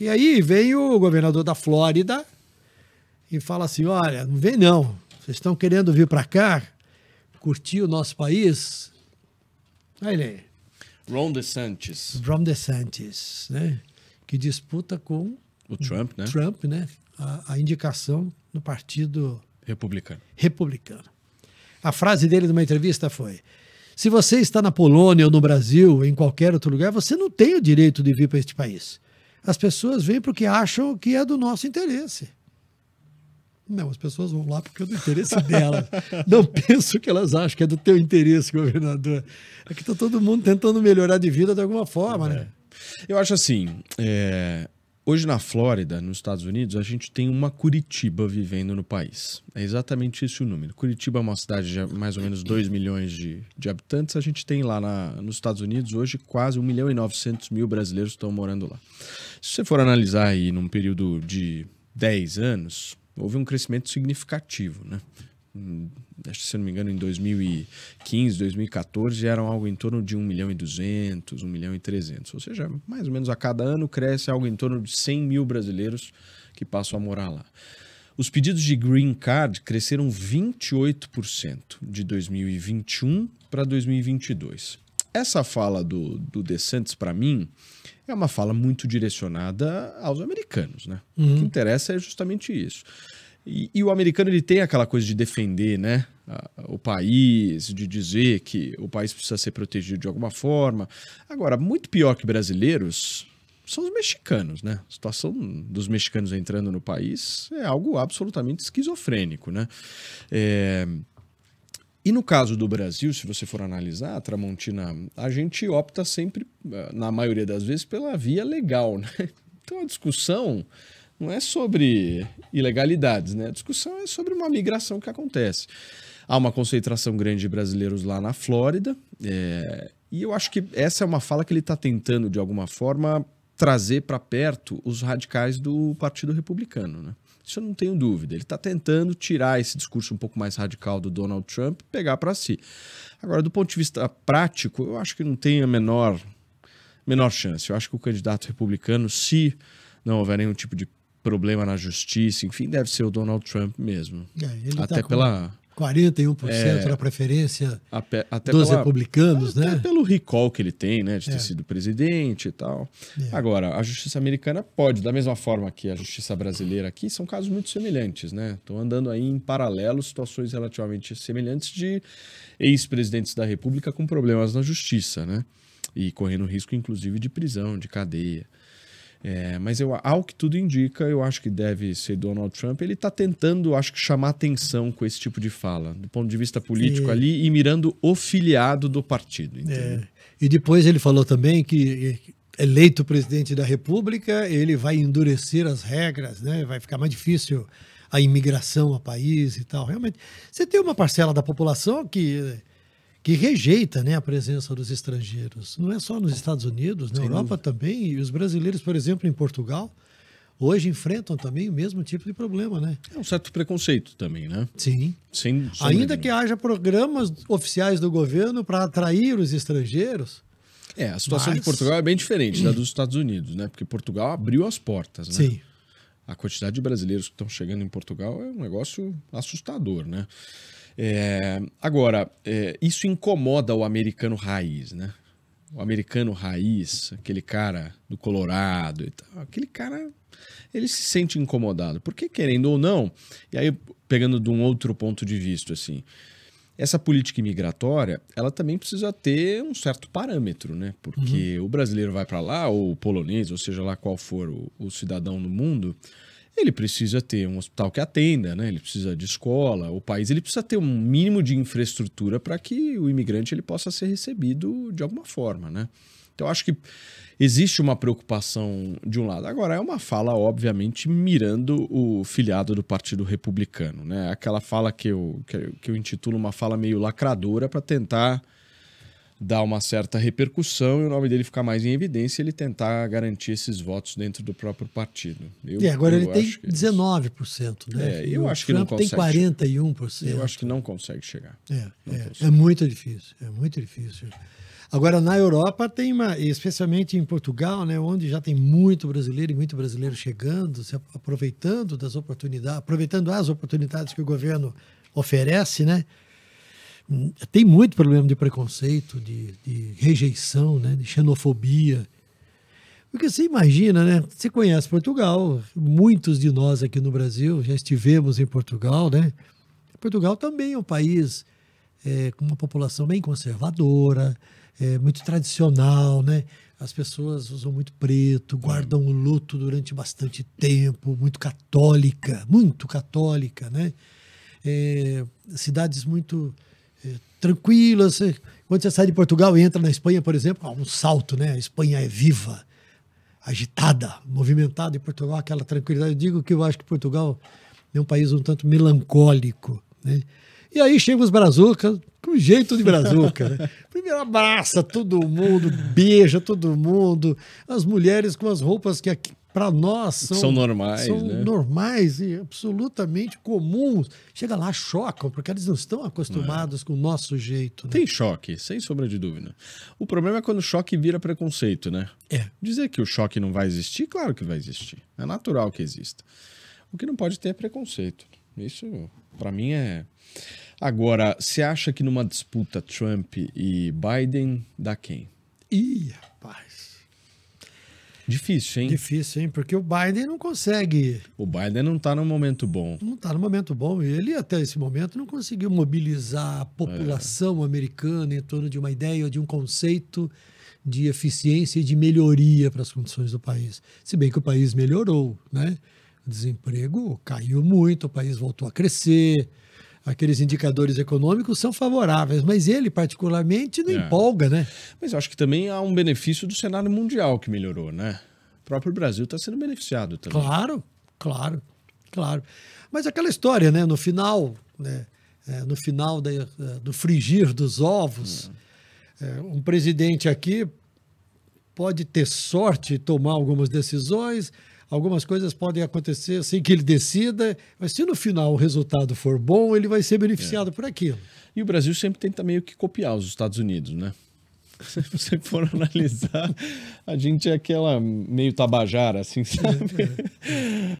E aí vem o governador da Flórida e fala assim: olha, não vem não. Vocês estão querendo vir para cá, curtir o nosso país? Aí ele. Ron DeSantis. Ron DeSantis, né? Que disputa com o Trump, né? Trump, né? A, a indicação no partido republicano. Republicano. A frase dele numa entrevista foi: se você está na Polônia ou no Brasil, em qualquer outro lugar, você não tem o direito de vir para este país as pessoas vêm porque acham que é do nosso interesse. Não, as pessoas vão lá porque é do interesse dela. Não penso que elas acham que é do teu interesse, governador. É que está todo mundo tentando melhorar de vida de alguma forma, né? é. né? Eu acho assim, é, Hoje na Flórida, nos Estados Unidos, a gente tem uma Curitiba vivendo no país. É exatamente esse o número. Curitiba é uma cidade de mais ou menos 2 milhões de, de habitantes. A gente tem lá na, nos Estados Unidos hoje quase 1 milhão e 900 mil brasileiros estão morando lá. Se você for analisar aí num período de 10 anos, houve um crescimento significativo, né? Hum, se eu não me engano, em 2015, 2014, eram algo em torno de 1 milhão e 200, 1 milhão e 300. Ou seja, mais ou menos a cada ano cresce algo em torno de 100 mil brasileiros que passam a morar lá. Os pedidos de green card cresceram 28% de 2021 para 2022. Essa fala do, do DeSantis, para mim, é uma fala muito direcionada aos americanos. Né? Uhum. O que uhum. interessa é justamente isso. E, e, o americano ele tem aquela coisa de defender, né? O país, de dizer que o país precisa ser protegido de alguma forma. Agora, muito pior que brasileiros são os mexicanos, né? A situação dos mexicanos entrando no país é algo absolutamente esquizofrênico, né? É... E no caso do Brasil, se você for analisar, Tramontina, a gente opta sempre, eh, na maioria das vezes, pela via legal, né? Então a discussão não é sobre ilegalidades, né? A discussão é sobre uma migração que acontece. Há uma concentração grande de brasileiros lá na Flórida, é, e eu acho que essa é uma fala que ele está tentando, de alguma forma, trazer para perto os radicais do Partido Republicano, né? Isso eu não tenho dúvida. Ele está tentando tirar esse discurso um pouco mais radical do Donald Trump e pegar para si. Agora, do ponto de vista prático, eu acho que não tem a menor, menor chance. Eu acho que o candidato republicano, se não houver nenhum tipo de problema na justiça, enfim, deve ser o Donald Trump mesmo. É, tá até tá pela 41% é, preferência pe, dos pela, republicanos, até né? Até pelo recall que ele tem, né, de ter é. sido presidente e tal. É. Agora, a justiça americana pode, da mesma forma que a justiça brasileira aqui, são casos muito semelhantes, né? Estão andando aí em paralelo situações relativamente semelhantes de ex-presidentes da república com problemas na justiça, né? E correndo risco, inclusive, de prisão, de cadeia. É, mas eu, ao que tudo indica, eu acho que deve ser Donald Trump. Ele está tentando, acho que, chamar atenção com esse tipo de fala, do ponto de vista político é. ali, e mirando o filiado do partido. É. E depois ele falou também que, eleito presidente da República, ele vai endurecer as regras, né? vai ficar mais difícil a imigração ao país e tal. Realmente, você tem uma parcela da população que que rejeita né, a presença dos estrangeiros. Não é só nos Estados Unidos, na Sem Europa dúvida. também, e os brasileiros, por exemplo, em Portugal, hoje enfrentam também o mesmo tipo de problema, né? É um certo preconceito também, né? Sim. Sem, Ainda que haja programas oficiais do governo para atrair os estrangeiros. É, a situação mas... de Portugal é bem diferente da dos Estados Unidos, né? Porque Portugal abriu as portas, né? Sim. A quantidade de brasileiros que estão chegando em Portugal é um negócio assustador, né? É, agora, é, isso incomoda o americano raiz, né? O americano raiz, aquele cara do Colorado e tal, aquele cara, ele se sente incomodado. Porque, querendo ou não, e aí pegando de um outro ponto de vista, assim, essa política imigratória, ela também precisa ter um certo parâmetro, né? Porque uhum. o brasileiro vai para lá, ou o polonês, ou seja lá qual for o, o cidadão do mundo, ele precisa ter um hospital que atenda, né? ele precisa de escola, o país, ele precisa ter um mínimo de infraestrutura para que o imigrante ele possa ser recebido de alguma forma. Né? Então, acho que existe uma preocupação de um lado. Agora, é uma fala, obviamente, mirando o filiado do Partido Republicano. Né? Aquela fala que eu, que, eu intitulo uma fala meio lacradora para tentar dar uma certa repercussão e o nome dele ficar mais em evidência ele tentar garantir esses votos dentro do próprio partido. Eu, e é, agora ele tem 19%, é né? É, eu o acho Trump que não consegue. tem 41%. Eu acho que não consegue chegar. É, é, consegue. é muito difícil, é muito difícil. Agora, na Europa tem uma, especialmente em Portugal, né, onde já tem muito brasileiro e muito brasileiro chegando, se aproveitando das oportunidades, aproveitando as oportunidades que o governo oferece, né? tem muito problema de preconceito, de, de rejeição, né, de xenofobia. Porque você imagina, né? Você conhece Portugal, muitos de nós aqui no Brasil já estivemos em Portugal, né? Portugal também é um país é, com uma população bem conservadora, é, muito tradicional, né? As pessoas usam muito preto, guardam o luto durante bastante tempo, muito católica, muito católica, né? É, cidades muito é, tranquila. Você, quando você sai de Portugal e entra na Espanha, por exemplo, um salto, né? A Espanha é viva, agitada, movimentada. E Portugal, aquela tranquilidade. Eu digo que eu acho que Portugal é um país um tanto melancólico, né? E aí chegam os brazucas, com jeito de brazuca. Né? Primeiro abraça todo mundo, beija todo mundo, as mulheres com as roupas que aqui, para nós são, são normais, são né? normais e absolutamente comuns. Chega lá, chocam, porque eles não estão acostumados é. com o nosso jeito. Né? Tem choque, sem sombra de dúvida. O problema é quando o choque vira preconceito, né? É. Dizer que o choque não vai existir, claro que vai existir. É natural que exista. O que não pode ter é preconceito. Isso, para mim, é. Agora, você acha que numa disputa Trump e Biden dá quem? Ia. Difícil, hein? Difícil, hein? Porque o Biden não consegue. O Biden não está num momento bom. Não está num momento bom. E ele, até esse momento, não conseguiu mobilizar a população é. americana em torno de uma ideia ou de um conceito de eficiência e de melhoria para as condições do país. Se bem que o país melhorou, né? O desemprego caiu muito, o país voltou a crescer, aqueles indicadores econômicos são favoráveis, mas ele, particularmente, não é. empolga, né? Mas eu acho que também há um benefício do cenário mundial que melhorou, né? O próprio Brasil está sendo beneficiado também. Claro, claro, claro. Mas aquela história, né? No final, né? É, no final da, é, do frigir dos ovos, é. um presidente aqui pode ter sorte e tomar algumas decisões, algumas coisas podem acontecer sem que ele decida, mas se no final o resultado for bom, ele vai ser beneficiado é. por aquilo. E o Brasil sempre tenta meio que copiar os Estados Unidos, né? se você for analisar, a gente é aquela meio tabajara, assim, sabe? É, é.